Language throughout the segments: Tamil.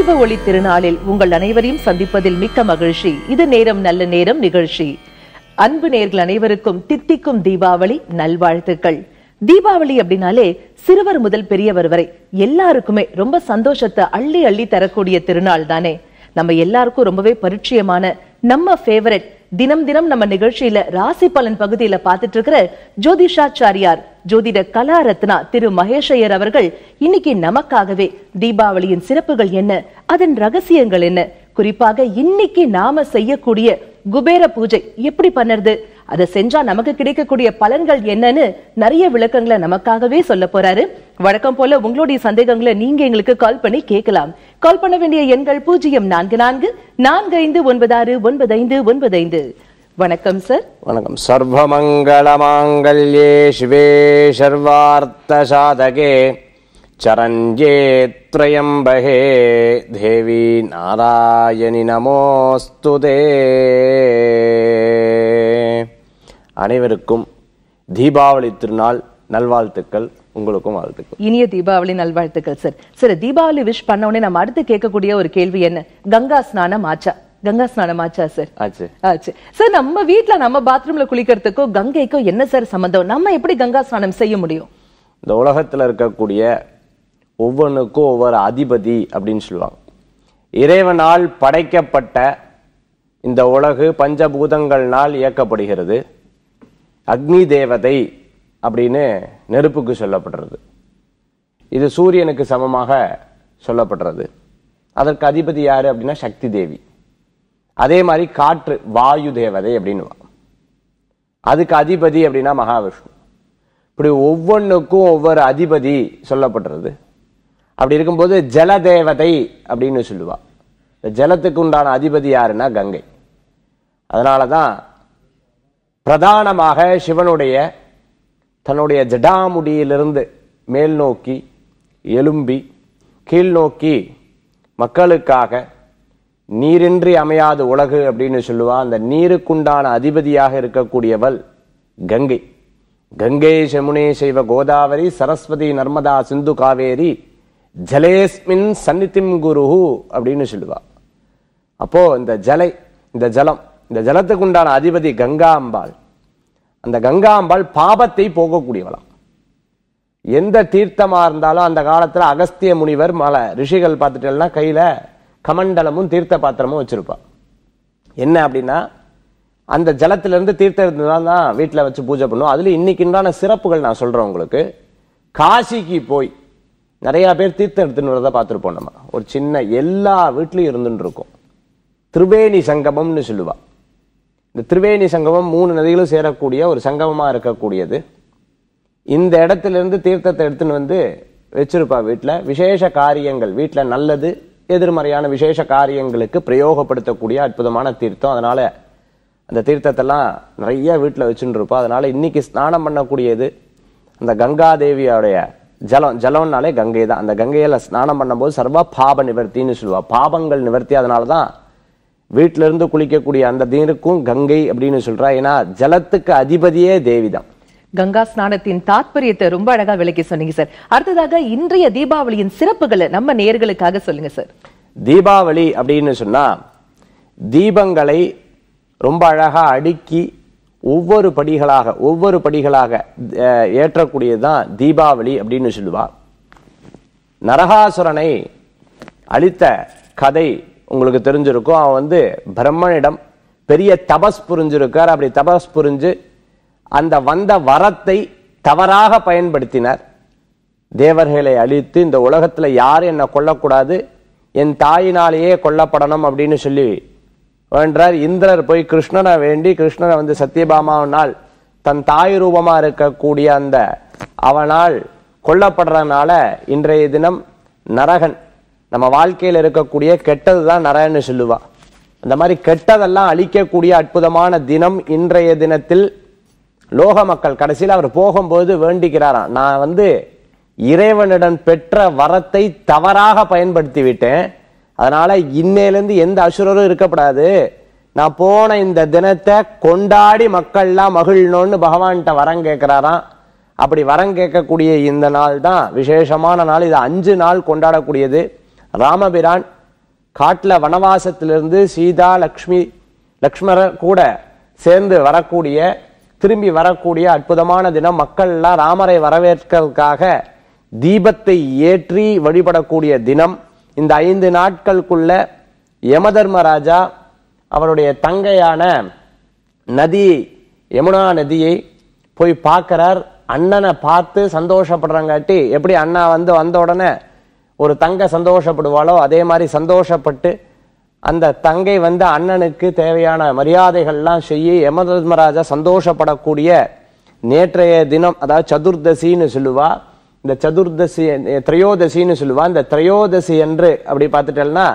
தீப ஒளி திருநாளில் உங்கள் அனைவரையும் சந்திப்பதில் மிக்க மகிழ்ச்சி இது நேரம் நல்ல நேரம் நிகழ்ச்சி அன்பு நேர்கள் அனைவருக்கும் தித்திக்கும் தீபாவளி நல்வாழ்த்துக்கள் தீபாவளி அப்படின்னாலே சிறுவர் முதல் பெரியவர் வரை எல்லாருக்குமே ரொம்ப சந்தோஷத்தை அள்ளி அள்ளி தரக்கூடிய திருநாள் தானே நம்ம எல்லாருக்கும் ரொம்பவே பரிச்சயமான நம்ம ஃபேவரட் தினம் தினம் நம்ம நிகழ்ச்சியில ராசி பலன் பகுதியில பாத்துட்டு இருக்கிற ஜோதிஷாச்சாரியார் ஜோதிட கலாரத்னா திரு மகேஷையர் அவர்கள் இன்னைக்கு நமக்காகவே தீபாவளியின் சிறப்புகள் என்ன அதன் ரகசியங்கள் என்ன குறிப்பாக இன்னைக்கு நாம செய்யக்கூடிய குபேர பூஜை எப்படி பண்ணுறது அதை செஞ்சா நமக்கு கிடைக்கக்கூடிய பலன்கள் என்னன்னு நிறைய விளக்கங்களை நமக்காகவே சொல்ல போறாரு வழக்கம் போல உங்களுடைய சந்தேகங்களை நீங்க எங்களுக்கு கால் பண்ணி கேட்கலாம் கால் பண்ண வேண்டிய எண்கள் பூஜ்ஜியம் நான்கு நான்கு நான்கு ஐந்து ஒன்பது ஆறு ஒன்பது ஐந்து ஒன்பது ஐந்து வணக்கம் சார் வணக்கம் சர்வமங்கள மாங்கல்யே சிவே சர்வார்த்த சாதகே चरञ्जे தேவி நாராயணி நமோஸ்துதே அனைவருக்கும் தீபாவளி திருநாள் நல்வாழ்த்துக்கள் உங்களுக்கும் வாழ்த்துக்கள் இனிய தீபாவளி நல்வாழ்த்துக்கள் சார் சார் தீபாவளி விஷ் பண்ண நம்ம அடுத்து கேட்கக்கூடிய ஒரு கேள்வி என்ன கங்கா ஸ்நானம் ஆச்சா கங்கா ஸ்நானம் ஆச்சா சார் ஆச்சு ஆச்சு சார் நம்ம வீட்டில் நம்ம பாத்ரூம்ல குளிக்கிறதுக்கோ கங்கைக்கோ என்ன சார் சம்பந்தம் நம்ம எப்படி கங்கா ஸ்நானம் செய்ய முடியும் இந்த உலகத்துல இருக்கக்கூடிய ஒவ்வொன்றுக்கும் ஒவ்வொரு அதிபதி அப்படின்னு சொல்லுவாங்க இறைவனால் படைக்கப்பட்ட இந்த உலகு பஞ்சபூதங்கள்னால் இயக்கப்படுகிறது அக்னி தேவதை அப்படின்னு நெருப்புக்கு சொல்லப்படுறது இது சூரியனுக்கு சமமாக சொல்லப்படுறது அதற்கு அதிபதி யார் அப்படின்னா சக்தி தேவி அதே மாதிரி காற்று வாயு தேவதை அப்படின்னு அதுக்கு அதிபதி அப்படின்னா மகாவிஷ்ணு இப்படி ஒவ்வொன்றுக்கும் ஒவ்வொரு அதிபதி சொல்லப்படுறது அப்படி இருக்கும்போது ஜலதேவதை அப்படின்னு சொல்லுவா இந்த ஜலத்துக்கு உண்டான அதிபதி யாருன்னா கங்கை அதனால தான் பிரதானமாக சிவனுடைய தன்னுடைய ஜடாமுடியிலிருந்து மேல் நோக்கி எலும்பி கீழ் நோக்கி மக்களுக்காக நீரின்றி அமையாது உலகு அப்படின்னு சொல்லுவா அந்த நீருக்குண்டான அதிபதியாக இருக்கக்கூடியவள் கங்கை கங்கை சமுனே செய்வ கோதாவரி சரஸ்வதி நர்மதா சிந்து காவேரி ஜலேஸ்மின் சன்னித்திம் குரு அப்படின்னு சொல்லுவா அப்போது இந்த ஜலை இந்த ஜலம் இந்த ஜலத்துக்கு உண்டான அதிபதி கங்கா அம்பாள் அந்த கங்கா அம்பாள் பாபத்தை போகக்கூடியவளாம் எந்த தீர்த்தமாக இருந்தாலும் அந்த காலத்தில் அகஸ்திய முனிவர் மலை ரிஷிகள் பார்த்துட்டேன்னா கையில் கமண்டலமும் தீர்த்த பாத்திரமும் வச்சுருப்பாள் என்ன அப்படின்னா அந்த ஜலத்திலேருந்து தீர்த்தம் இருந்தால் தான் வீட்டில் வச்சு பூஜை பண்ணுவோம் அதில் இன்னைக்குண்டான சிறப்புகள் நான் சொல்றேன் உங்களுக்கு காசிக்கு போய் நிறையா பேர் தீர்த்தம் எடுத்துன்னு வரதை பார்த்துருப்போம் நம்ம ஒரு சின்ன எல்லா வீட்லையும் இருந்துட்டு இருக்கும் திரிவேணி சங்கமம்னு சொல்லுவா இந்த திரிவேணி சங்கமம் மூணு நதிகளும் சேரக்கூடிய ஒரு சங்கமமாக இருக்கக்கூடியது இந்த இடத்துலேருந்து தீர்த்தத்தை எடுத்துன்னு வந்து வச்சிருப்பா வீட்டில் விசேஷ காரியங்கள் வீட்டில் நல்லது எதிர்மறையான விசேஷ காரியங்களுக்கு பிரயோகப்படுத்தக்கூடிய அற்புதமான தீர்த்தம் அதனால் அந்த தீர்த்தத்தெல்லாம் நிறைய வீட்டில் வச்சுட்டு இருப்போம் அதனால் இன்றைக்கி ஸ்நானம் பண்ணக்கூடியது அந்த கங்கா தேவியோடைய ஜலம் ஜலம்னாலே கங்கை தான் அந்த கங்கையில் ஸ்நானம் பண்ணும்போது சர்வ பாப நிவர்த்தின்னு சொல்லுவாள் பாபங்கள் நிவர்த்தி அதனால தான் வீட்டிலிருந்து குளிக்கக்கூடிய அந்த தீனுக்கும் கங்கை அப்படின்னு சொல்கிறா ஏன்னா ஜலத்துக்கு அதிபதியே தேவி கங்கா ஸ்நானத்தின் தாத்பரியத்தை ரொம்ப அழகா விளக்கி சொன்னீங்க சார் அடுத்ததாக இன்றைய தீபாவளியின் சிறப்புகளை நம்ம நேர்களுக்காக சொல்லுங்க சார் தீபாவளி அப்படின்னு சொன்னா தீபங்களை ரொம்ப அழகா அடுக்கி ஒவ்வொரு படிகளாக ஒவ்வொரு படிகளாக ஏற்றக்கூடியது தான் தீபாவளி அப்படின்னு சொல்லுவா நரகாசுரனை அளித்த கதை உங்களுக்கு தெரிஞ்சிருக்கும் அவன் வந்து பிரம்மனிடம் பெரிய தபஸ் புரிஞ்சிருக்கார் அப்படி தபஸ் புரிஞ்சு அந்த வந்த வரத்தை தவறாக பயன்படுத்தினார் தேவர்களை அழித்து இந்த உலகத்தில் யார் என்னை கொல்லக்கூடாது என் தாயினாலேயே கொல்லப்படணும் அப்படின்னு சொல்லி வேண்டார் இந்திரர் போய் கிருஷ்ணனை வேண்டி கிருஷ்ணனை வந்து சத்தியபாமாவனால் தன் தாய் ரூபமா இருக்கக்கூடிய அந்த அவனால் கொல்லப்படுறதுனால இன்றைய தினம் நரகன் நம்ம வாழ்க்கையில் இருக்கக்கூடிய கெட்டது தான் நரகன்னு சொல்லுவா அந்த மாதிரி கெட்டதெல்லாம் அழிக்கக்கூடிய அற்புதமான தினம் இன்றைய தினத்தில் லோக மக்கள் கடைசியில் அவர் போகும்போது வேண்டிக்கிறாராம் நான் வந்து இறைவனிடம் பெற்ற வரத்தை தவறாக பயன்படுத்தி விட்டேன் அதனால இன்னையிலேருந்து எந்த அசுரரும் இருக்கப்படாது நான் போன இந்த தினத்தை கொண்டாடி மக்கள்லாம் மகிழ்னோன்னு பகவான்கிட்ட வரம் கேட்குறாராம் அப்படி வரம் கேட்கக்கூடிய இந்த நாள் தான் விசேஷமான நாள் இது அஞ்சு நாள் கொண்டாடக்கூடியது ராமபிரான் காட்டில் வனவாசத்திலிருந்து சீதா லக்ஷ்மி லக்ஷ்மர கூட சேர்ந்து வரக்கூடிய திரும்பி வரக்கூடிய அற்புதமான தினம் மக்கள்லாம் ராமரை வரவேற்கிறதுக்காக தீபத்தை ஏற்றி வழிபடக்கூடிய தினம் இந்த ஐந்து நாட்களுக்குள்ள யமதர்மராஜா அவருடைய தங்கையான நதி யமுனா நதியை போய் பார்க்குறார் அண்ணனை பார்த்து சந்தோஷப்படுறங்காட்டி எப்படி அண்ணா வந்து வந்த உடனே ஒரு தங்கை சந்தோஷப்படுவாளோ அதே மாதிரி சந்தோஷப்பட்டு அந்த தங்கை வந்து அண்ணனுக்கு தேவையான மரியாதைகள்லாம் செய்ய யமதர்மராஜா சந்தோஷப்படக்கூடிய நேற்றைய தினம் அதாவது சதுர்தசின்னு சொல்லுவாள் இந்த சதுர்தசி திரையோதசின்னு சொல்லுவா இந்த திரையோதசி என்று அப்படி பார்த்துட்டேன்னா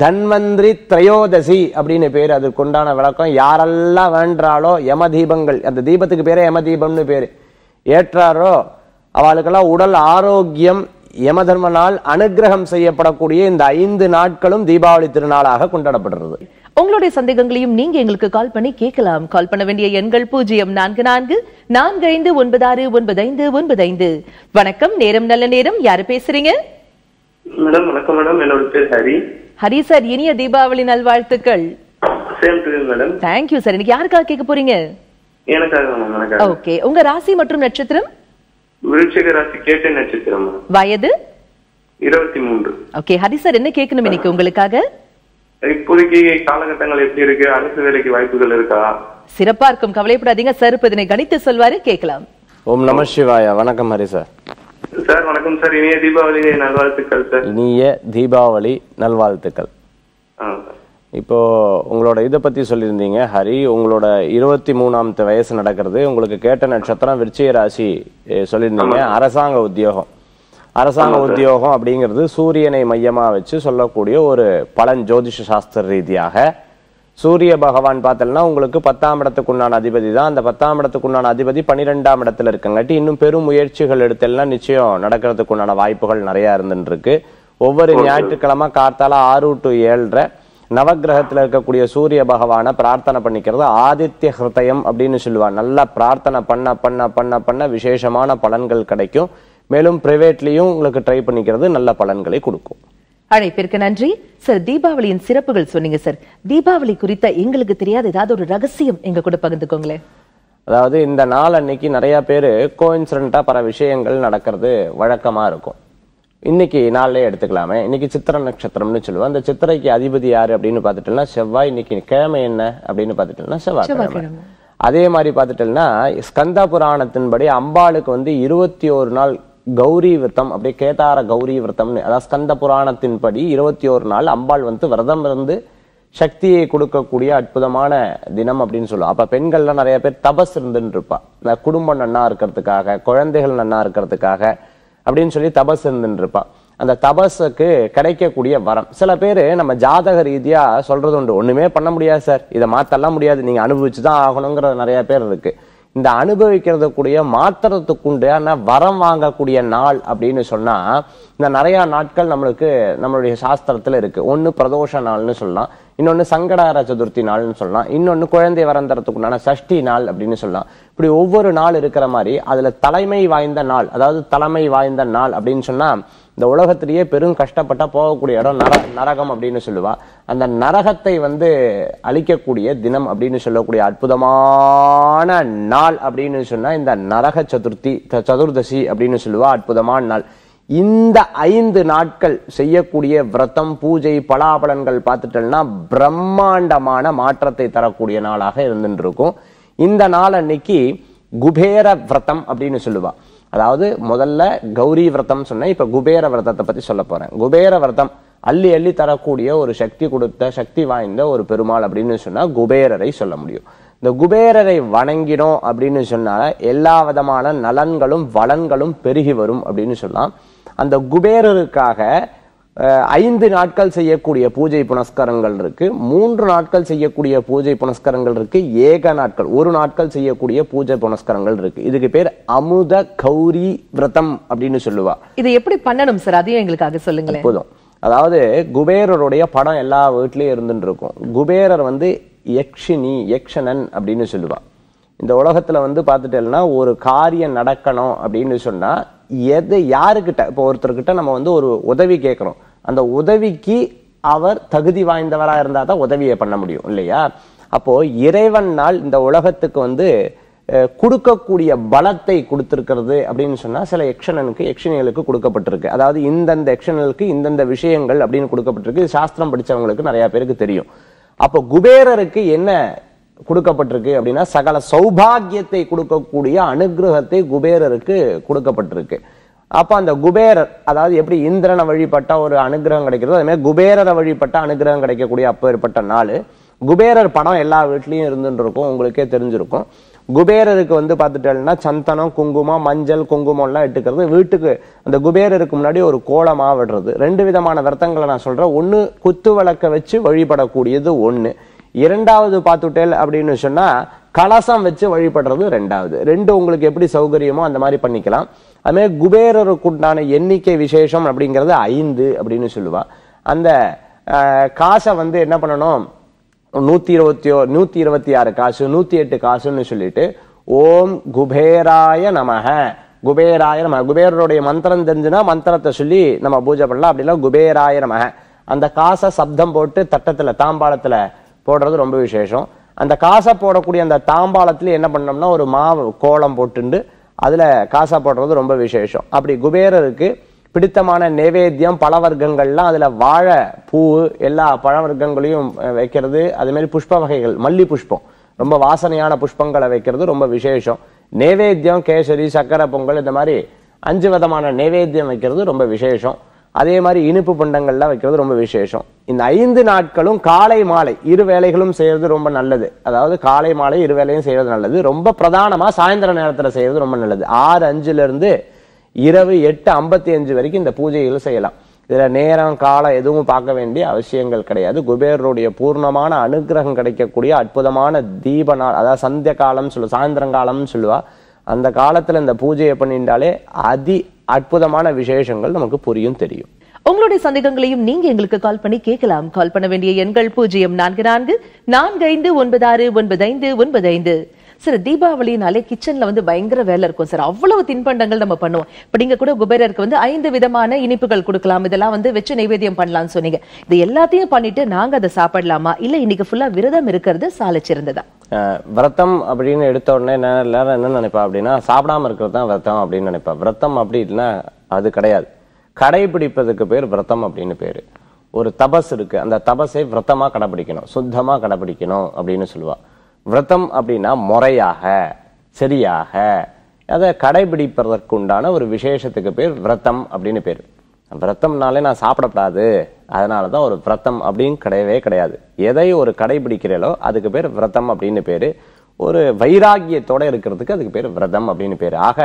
தன்வந்திரி திரையோதசி அப்படின்னு பேர் அதுக்கு உண்டான விளக்கம் யாரெல்லாம் வேண்டாளோ யம தீபங்கள் அந்த தீபத்துக்கு பேரே யம தீபம்னு பேர் ஏற்றாரோ அவளுக்கெல்லாம் உடல் ஆரோக்கியம் யம தர்மனால் அனுகிரகம் செய்யப்படக்கூடிய இந்த ஐந்து நாட்களும் தீபாவளி திருநாளாக கொண்டாடப்படுறது உங்களுடைய சந்தேகங்களையும் நீங்க எங்களுக்கு கால் பண்ணி கேட்கலாம் கால் பண்ண வேண்டிய எண்கள் பூஜ்ஜியம் நான்கு நான்கு நான்கு ஐந்து ஒன்பது ஆறு ஒன்பது ஐந்து ஒன்பது ஐந்து வணக்கம் நேரம் நல்ல நேரம் யாரு பேசுறீங்க மேடம் வணக்கம் மேடம் என்னோட பேர் ஹரி ஹரி சார் இனிய தீபாவளி நல்வாழ்த்துக்கள் மேடம் தேங்க் யூ சார் இன்னைக்கு யாருக்காக கேட்க போறீங்க எனக்காக ஓகே உங்க ராசி மற்றும் நட்சத்திரம் விருட்சிக ராசி கேட்ட நட்சத்திரம் வயது இருபத்தி மூன்று ஓகே ஹரி சார் என்ன கேட்கணும் இன்னைக்கு உங்களுக்காக இப்போதைக்கு காலகட்டங்கள் எப்படி இருக்கு அரசு வேலைக்கு வாய்ப்புகள் இருக்கா சிறப்பா இருக்கும் கவலைப்படாதீங்க சார் இப்ப இதனை கணித்து சொல்வாரு கேட்கலாம் ஓம் நம சிவாயா வணக்கம் ஹரி சார் சார் வணக்கம் சார் இனிய தீபாவளி நல்வாழ்த்துக்கள் சார் இனிய தீபாவளி நல்வாழ்த்துக்கள் இப்போ உங்களோட இதை பத்தி சொல்லியிருந்தீங்க ஹரி உங்களோட இருபத்தி மூணாம் வயசு நடக்கிறது உங்களுக்கு கேட்ட நட்சத்திரம் விருச்சிக ராசி சொல்லியிருந்தீங்க அரசாங்க உத்தியோகம் அரசாங்க உத்தியோகம் அப்படிங்கிறது சூரியனை மையமா வச்சு சொல்லக்கூடிய ஒரு பலன் ஜோதிஷ சாஸ்திர ரீதியாக சூரிய பகவான் பார்த்தோம்னா உங்களுக்கு பத்தாம் இடத்துக்குண்டான அதிபதி தான் அந்த பத்தாம் இடத்துக்குண்டான அதிபதி பன்னிரெண்டாம் இடத்துல இருக்கங்காட்டி இன்னும் பெரும் முயற்சிகள் எடுத்தெல்லாம் நிச்சயம் நடக்கிறதுக்குண்டான வாய்ப்புகள் நிறையா இருக்கு ஒவ்வொரு ஞாயிற்றுக்கிழமை கார்த்தால ஆறு டு ஏழரை நவகிரகத்தில் இருக்கக்கூடிய சூரிய பகவானை பிரார்த்தனை பண்ணிக்கிறது ஆதித்ய ஹிருதயம் அப்படின்னு சொல்லுவாங்க நல்லா பிரார்த்தனை பண்ண பண்ண பண்ண பண்ண விசேஷமான பலன்கள் கிடைக்கும் மேலும் பிரைவேட்லயும் உங்களுக்கு ட்ரை பண்ணிக்கிறது நல்ல பலன்களை கொடுக்கும் அழைப்பிற்கு நன்றி சார் தீபாவளியின் சிறப்புகள் சொன்னீங்க சார் தீபாவளி குறித்த எங்களுக்கு தெரியாத ஏதாவது ஒரு ரகசியம் எங்க கூட பகிர்ந்துக்கோங்களேன் அதாவது இந்த நாள் அன்னைக்கு நிறைய பேர் கோயின்சிடண்டா பல விஷயங்கள் நடக்கிறது வழக்கமா இருக்கும் இன்னைக்கு நாளிலே எடுத்துக்கலாமே இன்னைக்கு சித்திர நட்சத்திரம்னு சொல்லுவோம் அந்த சித்திரைக்கு அதிபதி யாரு அப்படின்னு பாத்துட்டோம்னா செவ்வாய் இன்னைக்கு கிழமை என்ன அப்படின்னு பாத்துட்டோம்னா செவ்வாய் அதே மாதிரி பாத்துட்டோம்னா ஸ்கந்த புராணத்தின்படி அம்பாளுக்கு வந்து இருபத்தி ஒரு நாள் கௌரி விரதம் அப்படியே கேதார கௌரி விரதம்னு அதாவது ஸ்கந்த புராணத்தின்படி இருபத்தி ஒரு நாள் அம்பாள் வந்து விரதம் இருந்து சக்தியை கொடுக்கக்கூடிய அற்புதமான தினம் அப்படின்னு சொல்லுவோம் அப்போ பெண்கள்லாம் நிறைய பேர் தபஸ் இருந்துன்னு இருப்பா குடும்பம் நன்னா இருக்கிறதுக்காக குழந்தைகள் நன்னா இருக்கிறதுக்காக அப்படின்னு சொல்லி தபஸ் இருந்துன்னு இருப்பா அந்த தபஸுக்கு கிடைக்கக்கூடிய வரம் சில பேர் நம்ம ஜாதக ரீதியாக சொல்கிறது உண்டு ஒன்றுமே பண்ண முடியாது சார் இதை மாற்றலாம் முடியாது நீங்கள் அனுபவிச்சு தான் ஆகணுங்கிறது நிறைய பேர் இருக்குது இந்த அனுபவிக்கிறதுக்குரிய மாத்திரத்துக்குண்டான வரம் வாங்கக்கூடிய நாள் அப்படின்னு சொன்னா இந்த நிறைய நாட்கள் நம்மளுக்கு நம்மளுடைய சாஸ்திரத்துல இருக்கு ஒன்னு பிரதோஷ நாள்னு சொல்லலாம் இன்னொன்னு சங்கடார சதுர்த்தி நாள்னு சொல்லலாம் இன்னொன்னு குழந்தை வரந்தரத்துக்குண்டான சஷ்டி நாள் அப்படின்னு சொல்லலாம் இப்படி ஒவ்வொரு நாள் இருக்கிற மாதிரி அதுல தலைமை வாய்ந்த நாள் அதாவது தலைமை வாய்ந்த நாள் அப்படின்னு சொன்னா இந்த உலகத்திலேயே பெரும் கஷ்டப்பட்டா போகக்கூடிய இடம் நர நரகம் அப்படின்னு சொல்லுவா அந்த நரகத்தை வந்து அழிக்கக்கூடிய தினம் அப்படின்னு சொல்லக்கூடிய அற்புதமான நாள் அப்படின்னு சொன்னா இந்த நரக சதுர்த்தி சதுர்தசி அப்படின்னு சொல்லுவா அற்புதமான நாள் இந்த ஐந்து நாட்கள் செய்யக்கூடிய விரதம் பூஜை பலாபலன்கள் பார்த்துட்டோம்னா பிரம்மாண்டமான மாற்றத்தை தரக்கூடிய நாளாக இருந்துட்டு இருக்கும் இந்த நாள் அன்னைக்கு குபேர விரதம் அப்படின்னு சொல்லுவாள் அதாவது முதல்ல கௌரி விரதம் சொன்னேன் இப்போ குபேர விரதத்தை பற்றி சொல்ல போகிறேன் குபேர விரதம் அள்ளி அள்ளி தரக்கூடிய ஒரு சக்தி கொடுத்த சக்தி வாய்ந்த ஒரு பெருமாள் அப்படின்னு சொன்னால் குபேரரை சொல்ல முடியும் இந்த குபேரரை வணங்கினோம் அப்படின்னு சொன்னால் எல்லா விதமான நலன்களும் வளன்களும் பெருகி வரும் அப்படின்னு சொல்லலாம் அந்த குபேரருக்காக ஐந்து நாட்கள் செய்யக்கூடிய பூஜை புனஸ்காரங்கள் இருக்கு மூன்று நாட்கள் செய்யக்கூடிய பூஜை புனஸ்காரங்கள் இருக்கு ஏக நாட்கள் ஒரு நாட்கள் செய்யக்கூடிய பூஜை புனஸ்காரங்கள் இருக்கு இதுக்கு பேர் அமுத கௌரி விரதம் அப்படின்னு சொல்லுவா இது எப்படி பண்ணணும் சார் அதையும் எங்களுக்காக சொல்லுங்க போதும் அதாவது குபேரருடைய படம் எல்லா வீட்லயும் இருந்துட்டு இருக்கும் குபேரர் வந்து யக்ஷினி யக்ஷணன் அப்படின்னு சொல்லுவா இந்த உலகத்துல வந்து பார்த்துட்டேன்னா ஒரு காரியம் நடக்கணும் அப்படின்னு சொன்னா எது யாருக்கிட்ட இப்போ ஒருத்தர்கிட்ட நம்ம வந்து ஒரு உதவி கேட்குறோம் அந்த உதவிக்கு அவர் தகுதி வாய்ந்தவராக இருந்தால் தான் உதவியை பண்ண முடியும் இல்லையா அப்போது நாள் இந்த உலகத்துக்கு வந்து கொடுக்கக்கூடிய பலத்தை கொடுத்துருக்கிறது அப்படின்னு சொன்னால் சில எக்ஷனனுக்கு எக்ஷனியலுக்கு கொடுக்கப்பட்டிருக்கு அதாவது இந்தந்த எக்ஷனலுக்கு இந்தந்த விஷயங்கள் அப்படின்னு கொடுக்கப்பட்டிருக்கு சாஸ்திரம் படித்தவங்களுக்கு நிறையா பேருக்கு தெரியும் அப்போ குபேரருக்கு என்ன கொடுக்கப்பட்டிருக்கு அப்படின்னா சகல சௌபாகியத்தை கொடுக்கக்கூடிய அனுகிரகத்தை குபேரருக்கு கொடுக்கப்பட்டிருக்கு அப்போ அந்த குபேரர் அதாவது எப்படி இந்திரனை வழிபட்ட ஒரு அனுகிரகம் கிடைக்கிறதோ அதுமாதிரி குபேரரை வழிபட்ட அனுகிரகம் கிடைக்கக்கூடிய அப்பேற்பட்ட நாள் குபேரர் படம் எல்லா வீட்லேயும் இருந்துருக்கும் உங்களுக்கே தெரிஞ்சிருக்கும் குபேரருக்கு வந்து பார்த்துட்டேன்னா சந்தனம் குங்குமம் மஞ்சள் குங்குமம்லாம் எடுத்துக்கிறது வீட்டுக்கு அந்த குபேரருக்கு முன்னாடி ஒரு கோலமாக விடுறது ரெண்டு விதமான விரதங்களை நான் சொல்கிறேன் ஒன்று குத்து விளக்க வச்சு வழிபடக்கூடியது ஒன்று இரண்டாவது பார்த்துட்டேல் அப்படின்னு சொன்னால் கலசம் வச்சு வழிபடுறது ரெண்டாவது ரெண்டு உங்களுக்கு எப்படி சௌகரியமோ அந்த மாதிரி பண்ணிக்கலாம் அதுமாதிரி குபேரருக்குண்டான எண்ணிக்கை விசேஷம் அப்படிங்கிறது ஐந்து அப்படின்னு சொல்லுவான் அந்த காசை வந்து என்ன பண்ணணும் நூற்றி இருபத்தி நூற்றி இருபத்தி ஆறு காசு நூற்றி எட்டு காசுன்னு சொல்லிட்டு ஓம் குபேராய நமக குபேராய நம குபேரருடைய மந்திரம் தெரிஞ்சுன்னா மந்திரத்தை சொல்லி நம்ம பூஜை பண்ணலாம் அப்படின்னா குபேராய நமக அந்த காசை சப்தம் போட்டு தட்டத்தில் தாம்பாளத்தில் போடுறது ரொம்ப விசேஷம் அந்த காசை போடக்கூடிய அந்த தாம்பாளத்தில் என்ன பண்ணோம்னா ஒரு மாவு கோலம் போட்டுண்டு அதில் காசா போடுறது ரொம்ப விசேஷம் அப்படி குபேரருக்கு பிடித்தமான நைவேத்தியம் பல வர்க்கங்கள்லாம் அதில் வாழை பூ எல்லா பழவர்க்கங்களையும் வர்க்கங்களையும் வைக்கிறது அதுமாரி புஷ்ப வகைகள் மல்லி புஷ்பம் ரொம்ப வாசனையான புஷ்பங்களை வைக்கிறது ரொம்ப விசேஷம் நைவேத்தியம் கேசரி சக்கரை பொங்கல் இந்த மாதிரி அஞ்சு விதமான நைவேத்தியம் வைக்கிறது ரொம்ப விசேஷம் அதே மாதிரி இனிப்பு பண்டங்கள்லாம் வைக்கிறது ரொம்ப விசேஷம் இந்த ஐந்து நாட்களும் காலை மாலை இரு வேலைகளும் செய்யறது ரொம்ப நல்லது அதாவது காலை மாலை இரு வேலையும் செய்யறது நல்லது ரொம்ப பிரதானமாக சாயந்தர நேரத்தில் செய்யறது ரொம்ப நல்லது ஆறு அஞ்சுலேருந்து இரவு எட்டு ஐம்பத்தி அஞ்சு வரைக்கும் இந்த பூஜைகள் செய்யலாம் இதில் நேரம் காலம் எதுவும் பார்க்க வேண்டிய அவசியங்கள் கிடையாது குபேரருடைய பூர்ணமான அனுகிரகம் கிடைக்கக்கூடிய அற்புதமான தீப நாள் அதாவது சந்திய காலம்னு சொல்லுவா சாயந்தரம் காலம்னு சொல்லுவா அந்த காலத்துல இந்த பூஜையை பண்ணிட்டாலே அதி அற்புதமான விசேஷங்கள் நமக்கு புரியும் தெரியும் உங்களுடைய சந்தேகங்களையும் நீங்க எங்களுக்கு கால் பண்ணி கேட்கலாம் கால் பண்ண வேண்டிய எண்கள் பூஜ்ஜியம் நான்கு நான்கு நான்கு ஐந்து ஒன்பது ஆறு ஒன்பது ஐந்து ஒன்பது ஐந்து சார் தீபாவளினாலே கிச்சன்ல வந்து பயங்கர வேலை இருக்கும் சார் அவ்வளவு தின்பண்டங்கள் நம்ம பண்ணுவோம் இப்ப நீங்க கூட குபேரருக்கு வந்து ஐந்து விதமான இனிப்புகள் கொடுக்கலாம் இதெல்லாம் வந்து வச்சு நைவேத்தியம் பண்ணலாம்னு சொன்னீங்க இது எல்லாத்தையும் பண்ணிட்டு நாங்க அதை சாப்பிடலாமா இல்ல இன்னைக்கு ஃபுல்லா விரதம் இருக்கிறது சாலை சிறந்ததா விரதம் அப்படின்னு எடுத்த உடனே என்ன எல்லாரும் என்ன நினைப்பா அப்படின்னா சாப்பிடாம இருக்கிறது தான் விரதம் அப்படின்னு நினைப்பேன் விரதம் அப்படின்னா அது கிடையாது கடைபிடிப்பதுக்கு பேர் விரதம் அப்படின்னு பேர் ஒரு தபஸ் இருக்கு அந்த தபஸை விரதமாக கடைபிடிக்கணும் சுத்தமாக கடைபிடிக்கணும் அப்படின்னு சொல்லுவா விரதம் அப்படின்னா முறையாக சரியாக அதை கடைபிடிப்பதற்குண்டான ஒரு விசேஷத்துக்கு பேர் விரதம் அப்படின்னு பேர் விரதம்னாலே நான் சாப்பிடப்படாது அதனால தான் ஒரு விரத்தம் அப்படின்னு கிடையவே கிடையாது எதை ஒரு கடைபிடிக்கிறீங்களோ அதுக்கு பேர் விரதம் அப்படின்னு பேர் ஒரு வைராகியத்தோடு இருக்கிறதுக்கு அதுக்கு பேர் விரதம் அப்படின்னு பேர் ஆக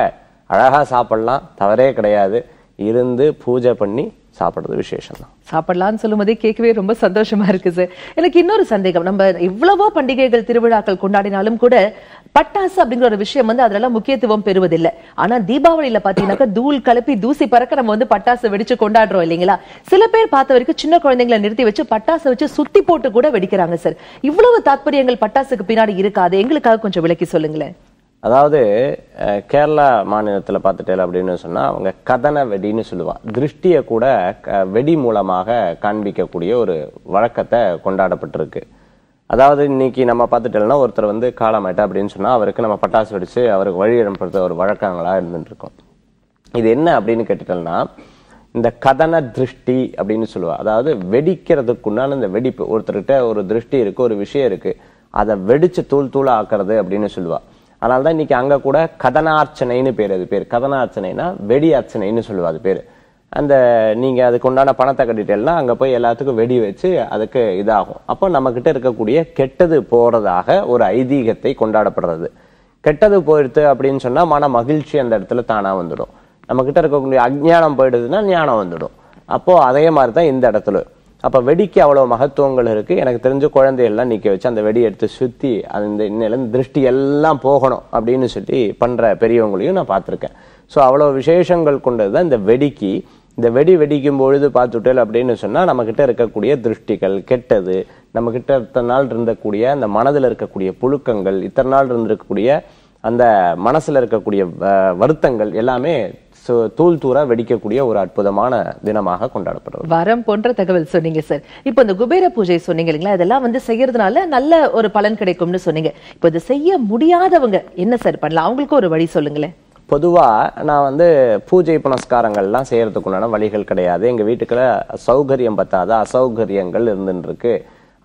அழகாக சாப்பிட்லாம் தவறே கிடையாது இருந்து பூஜை பண்ணி சாப்பிடுறது விசேஷம் தான் சாப்பிடலாம்னு சொல்லும்போதே கேட்கவே ரொம்ப சந்தோஷமா இருக்கு சார் எனக்கு இன்னொரு சந்தேகம் நம்ம இவ்வளவோ பண்டிகைகள் திருவிழாக்கள் கொண்டாடினாலும் கூட பட்டாசு அப்படிங்கிற ஒரு விஷயம் வந்து அதெல்லாம் முக்கியத்துவம் பெறுவதில்லை ஆனா தீபாவளியில பாத்தீங்கன்னாக்கா தூள் கலப்பி தூசி பறக்க நம்ம வந்து பட்டாசு வெடிச்சு கொண்டாடுறோம் இல்லைங்களா சில பேர் பார்த்த வரைக்கும் சின்ன குழந்தைங்களை நிறுத்தி வச்சு பட்டாசு வச்சு சுத்தி போட்டு கூட வெடிக்கிறாங்க சார் இவ்வளவு தாத்பரியங்கள் பட்டாசுக்கு பின்னாடி இருக்காது எங்களுக்காக கொஞ்சம் விளக்கி சொல்லுங்களேன் அதாவது கேரளா மாநிலத்தில் பார்த்துட்டேல அப்படின்னு சொன்னால் அவங்க கதன வெடின்னு சொல்லுவாள் திருஷ்டியை கூட க வெடி மூலமாக காண்பிக்கக்கூடிய ஒரு வழக்கத்தை கொண்டாடப்பட்டிருக்கு அதாவது இன்னைக்கு நம்ம பார்த்துட்டோம்னா ஒருத்தர் வந்து காலமாயிட்டா அப்படின்னு சொன்னால் அவருக்கு நம்ம பட்டாசு வெடித்து அவருக்கு வழி அனுப்புறது ஒரு வழக்கங்களாக இருந்துட்டுருக்கோம் இது என்ன அப்படின்னு கேட்டுட்டோம்னா இந்த கதன திருஷ்டி அப்படின்னு சொல்லுவாள் அதாவது வெடிக்கிறதுக்குண்டான இந்த வெடிப்பு ஒருத்தர்கிட்ட ஒரு திருஷ்டி இருக்குது ஒரு விஷயம் இருக்குது அதை வெடித்து தூள் தூளாக ஆக்கிறது அப்படின்னு சொல்லுவாள் அதனால தான் இன்னைக்கு அங்கே கூட கதனார்ச்சனைன்னு பேர் அது பேர் கதனார்ச்சனைனா வெடி அர்ச்சனைன்னு அது பேர் அந்த நீங்கள் அதுக்கு உண்டான பணத்தை கட்டிட்டேல்னா அங்கே போய் எல்லாத்துக்கும் வெடி வச்சு அதுக்கு இதாகும் அப்போ நம்மக்கிட்ட இருக்கக்கூடிய கெட்டது போகிறதாக ஒரு ஐதீகத்தை கொண்டாடப்படுறது கெட்டது போயிடுது அப்படின்னு சொன்னால் மன மகிழ்ச்சி அந்த இடத்துல தானாக வந்துடும் நம்மக்கிட்ட இருக்கக்கூடிய அஜ்ஞானம் போயிடுதுன்னா ஞானம் வந்துடும் அப்போது அதே மாதிரி தான் இந்த இடத்துல அப்போ வெடிக்கு அவ்வளோ மகத்துவங்கள் இருக்குது எனக்கு தெரிஞ்ச குழந்தையெல்லாம் நிற்க வச்சு அந்த வெடி எடுத்து சுற்றி அந்த இன்னிலேருந்து திருஷ்டி எல்லாம் போகணும் அப்படின்னு சொல்லி பண்ணுற பெரியவங்களையும் நான் பார்த்துருக்கேன் ஸோ அவ்வளோ விசேஷங்கள் கொண்டது தான் இந்த வெடிக்கு இந்த வெடி வெடிக்கும் பொழுது பார்த்துட்டேல் அப்படின்னு சொன்னால் நம்மக்கிட்ட இருக்கக்கூடிய திருஷ்டிகள் கெட்டது நம்மக்கிட்ட இத்தனை நாள் இருந்தக்கூடிய அந்த மனதில் இருக்கக்கூடிய புழுக்கங்கள் இத்தனை நாள் இருந்திருக்கக்கூடிய அந்த மனசில் இருக்கக்கூடிய வருத்தங்கள் எல்லாமே தூள் தூரா வெடிக்கக்கூடிய ஒரு அற்புதமான தினமாக கொண்டாடப்படுறது வரம் போன்ற தகவல் சொன்னீங்க சார் இப்போ இந்த குபேர பூஜை சொன்னீங்க இல்லைங்களா இதெல்லாம் வந்து செய்யறதுனால நல்ல ஒரு பலன் கிடைக்கும்னு சொன்னீங்க இப்போ இது செய்ய முடியாதவங்க என்ன சார் பண்ணலாம் அவங்களுக்கு ஒரு வழி சொல்லுங்களேன் பொதுவாக நான் வந்து பூஜை புனஸ்காரங்கள்லாம் செய்கிறதுக்குள்ளான வழிகள் கிடையாது எங்கள் வீட்டுக்குள்ள சௌகரியம் பத்தாத அசௌகரியங்கள் இருந்துருக்கு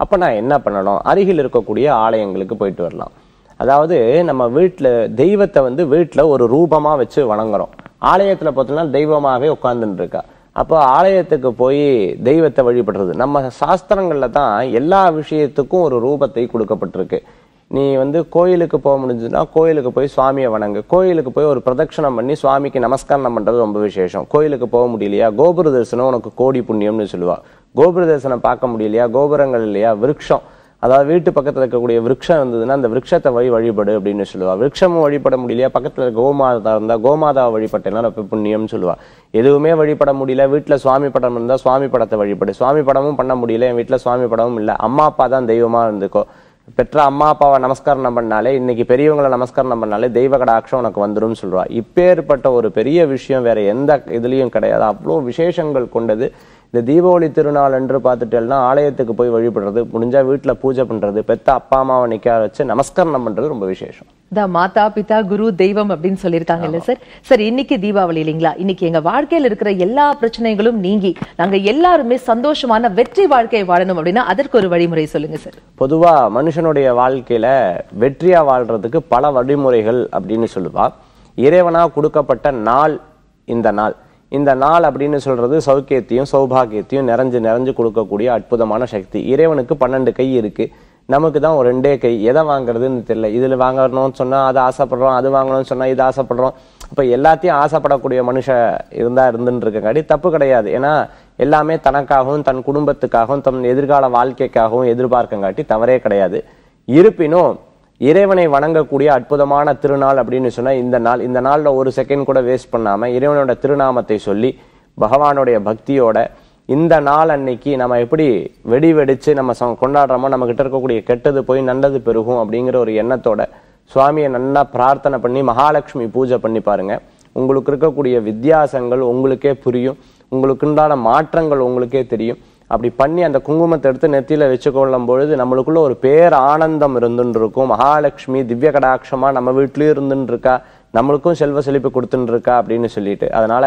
அப்போ நான் என்ன பண்ணணும் அருகில் இருக்கக்கூடிய ஆலயங்களுக்கு போயிட்டு வரலாம் அதாவது நம்ம வீட்டில் தெய்வத்தை வந்து வீட்டில் ஒரு ரூபமாக வச்சு வணங்குறோம் ஆலயத்தில் பார்த்தோம்னா தெய்வமாகவே உட்காந்துன்னு இருக்கா அப்போ ஆலயத்துக்கு போய் தெய்வத்தை வழிபடுறது நம்ம சாஸ்திரங்களில் தான் எல்லா விஷயத்துக்கும் ஒரு ரூபத்தை கொடுக்கப்பட்டிருக்கு நீ வந்து கோயிலுக்கு போக முடிஞ்சதுன்னா கோயிலுக்கு போய் சுவாமியை வணங்கு கோயிலுக்கு போய் ஒரு பிரதட்சணம் பண்ணி சுவாமிக்கு நமஸ்காரம் பண்ணுறது ரொம்ப விசேஷம் கோயிலுக்கு போக முடியலையா கோபுர தரிசனம் உனக்கு கோடி புண்ணியம்னு சொல்லுவா கோபுர தரிசனம் பார்க்க முடியலையா கோபுரங்கள் இல்லையா விருட்சம் அதாவது வீட்டு பக்கத்தில் இருக்கக்கூடிய விரக்ஷம் இருந்ததுன்னா அந்த விரக்ஷத்தை வழி வழிபடு அப்படின்னு சொல்லுவாள் விரக்ஷமும் வழிபட முடியலையா பக்கத்தில் கோமாதா இருந்தால் கோமாதாவை வழிபட்டேன்னா நம்ம புண்ணியம்னு சொல்லுவாள் எதுவுமே வழிபட முடியல வீட்டில் சுவாமி படம் இருந்தால் சுவாமி படத்தை வழிபடு சுவாமி படமும் பண்ண முடியல என் வீட்டில் சுவாமி படமும் இல்லை அம்மா அப்பா தான் தெய்வமாக இருந்துக்கோ பெற்ற அம்மா அப்பாவை நமஸ்காரம் பண்ணாலே இன்னைக்கு பெரியவங்களை நமஸ்காரம் பண்ணாலே தெய்வ கடாட்சம் உனக்கு வந்துடும் சொல்றா இப்பேற்பட்ட ஒரு பெரிய விஷயம் வேற எந்த இதுலயும் கிடையாது அவ்வளோ விசேஷங்கள் கொண்டது இந்த தீபாவளி திருநாள் என்று பார்த்துட்டேன்னா ஆலயத்துக்கு போய் வழிபடுறது முடிஞ்சா வீட்டில் பூஜை பண்ணுறது பெத்த அப்பா அம்மாவை நிக்க வச்சு நமஸ்கரணம் பண்ணுறது ரொம்ப விசேஷம் மாதா பிதா குரு தெய்வம் அப்படின்னு சொல்லியிருக்காங்க இல்ல சார் சார் இன்னைக்கு தீபாவளி இல்லைங்களா இன்னைக்கு எங்க வாழ்க்கையில் இருக்கிற எல்லா பிரச்சனைகளும் நீங்கி நாங்க எல்லாருமே சந்தோஷமான வெற்றி வாழ்க்கையை வாழணும் அப்படின்னா அதற்கு ஒரு வழிமுறை சொல்லுங்க சார் பொதுவா மனுஷனுடைய வாழ்க்கையில வெற்றியா வாழ்றதுக்கு பல வழிமுறைகள் அப்படின்னு சொல்லுவா இறைவனா கொடுக்கப்பட்ட நாள் இந்த நாள் இந்த நாள் அப்படின்னு சொல்கிறது சௌக்கியத்தையும் சௌபாகியத்தையும் நிறைஞ்சு நிறைஞ்சு கொடுக்கக்கூடிய அற்புதமான சக்தி இறைவனுக்கு பன்னெண்டு கை இருக்குது நமக்கு தான் ஒரு ரெண்டே கை எதை வாங்குறதுன்னு தெரியல இதில் வாங்கணும்னு சொன்னால் அதை ஆசைப்படுறோம் அது வாங்கணும்னு சொன்னால் இது ஆசைப்படுறோம் இப்போ எல்லாத்தையும் ஆசைப்படக்கூடிய மனுஷ இருந்தால் இருந்துருக்கங்காடி தப்பு கிடையாது ஏன்னா எல்லாமே தனக்காகவும் தன் குடும்பத்துக்காகவும் தன் எதிர்கால வாழ்க்கைக்காகவும் எதிர்பார்க்கங்காட்டி தவறே கிடையாது இருப்பினும் இறைவனை வணங்கக்கூடிய அற்புதமான திருநாள் அப்படின்னு சொன்னால் இந்த நாள் இந்த நாளில் ஒரு செகண்ட் கூட வேஸ்ட் பண்ணாமல் இறைவனோட திருநாமத்தை சொல்லி பகவானுடைய பக்தியோட இந்த நாள் அன்னைக்கு நம்ம எப்படி வெடி வெடித்து நம்ம கொண்டாடுறோமோ நம்மக்கிட்ட இருக்கக்கூடிய கெட்டது போய் நல்லது பெருகும் அப்படிங்கிற ஒரு எண்ணத்தோட சுவாமியை நல்லா பிரார்த்தனை பண்ணி மகாலட்சுமி பூஜை பண்ணி பாருங்கள் உங்களுக்கு இருக்கக்கூடிய வித்தியாசங்கள் உங்களுக்கே புரியும் உங்களுக்குண்டான மாற்றங்கள் உங்களுக்கே தெரியும் அப்படி பண்ணி அந்த குங்குமத்தை எடுத்து நெத்தியில் வச்சு கொள்ளும் பொழுது நம்மளுக்குள்ள ஒரு பேர் ஆனந்தம் இருந்துட்டு இருக்கும் மகாலட்சுமி திவ்ய கடாட்சமாக நம்ம வீட்லேயும் இருந்துட்டு இருக்கா நம்மளுக்கும் செல்வ செழிப்பு கொடுத்துட்டு இருக்கா அப்படின்னு சொல்லிட்டு அதனால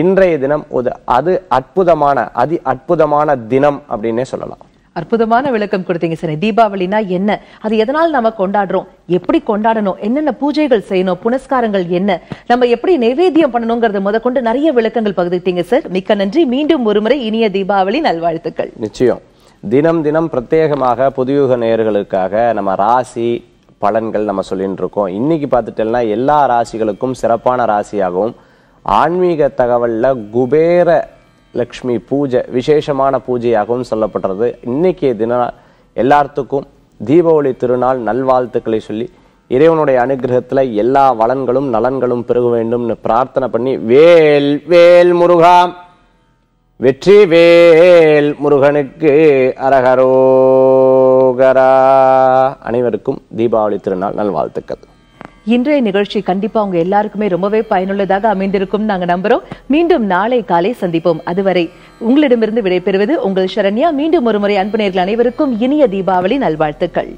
இன்றைய தினம் ஒரு அது அற்புதமான அதி அற்புதமான தினம் அப்படின்னே சொல்லலாம் அற்புதமான விளக்கம் கொடுத்தீங்க சரி தீபாவளினா என்ன அது எதனால் நம்ம கொண்டாடுறோம் எப்படி கொண்டாடணும் என்னென்ன பூஜைகள் செய்யணும் புனஸ்காரங்கள் என்ன நம்ம எப்படி நைவேத்தியம் பண்ணணுங்கிறத முத கொண்டு நிறைய விளக்கங்கள் பகுதித்தீங்க சார் மிக்க நன்றி மீண்டும் ஒருமுறை இனிய தீபாவளி நல்வாழ்த்துக்கள் நிச்சயம் தினம் தினம் பிரத்யேகமாக புதுயுக நேர்களுக்காக நம்ம ராசி பலன்கள் நம்ம சொல்லிட்டு இருக்கோம் இன்னைக்கு பார்த்துட்டோம்னா எல்லா ராசிகளுக்கும் சிறப்பான ராசியாகவும் ஆன்மீக தகவலில் குபேர லக்ஷ்மி பூஜை விசேஷமான பூஜையாகவும் சொல்லப்படுறது இன்றைக்கிய தின எல்லாத்துக்கும் தீபாவளி திருநாள் நல்வாழ்த்துக்களை சொல்லி இறைவனுடைய அனுகிரகத்தில் எல்லா வளன்களும் நலன்களும் பெருக வேண்டும்னு பிரார்த்தனை பண்ணி வேல் வேல் முருகாம் வெற்றி வேல் முருகனுக்கு அரகரோகரா அனைவருக்கும் தீபாவளி திருநாள் நல்வாழ்த்துக்கள் இன்றைய நிகழ்ச்சி கண்டிப்பா உங்க எல்லாருக்குமே ரொம்பவே பயனுள்ளதாக அமைந்திருக்கும் நாங்க நம்புறோம் மீண்டும் நாளை காலை சந்திப்போம் அதுவரை உங்களிடமிருந்து விடைபெறுவது உங்கள் சரண்யா மீண்டும் ஒருமுறை அன்பு நேர்கள் அனைவருக்கும் இனிய தீபாவளி நல்வாழ்த்துக்கள்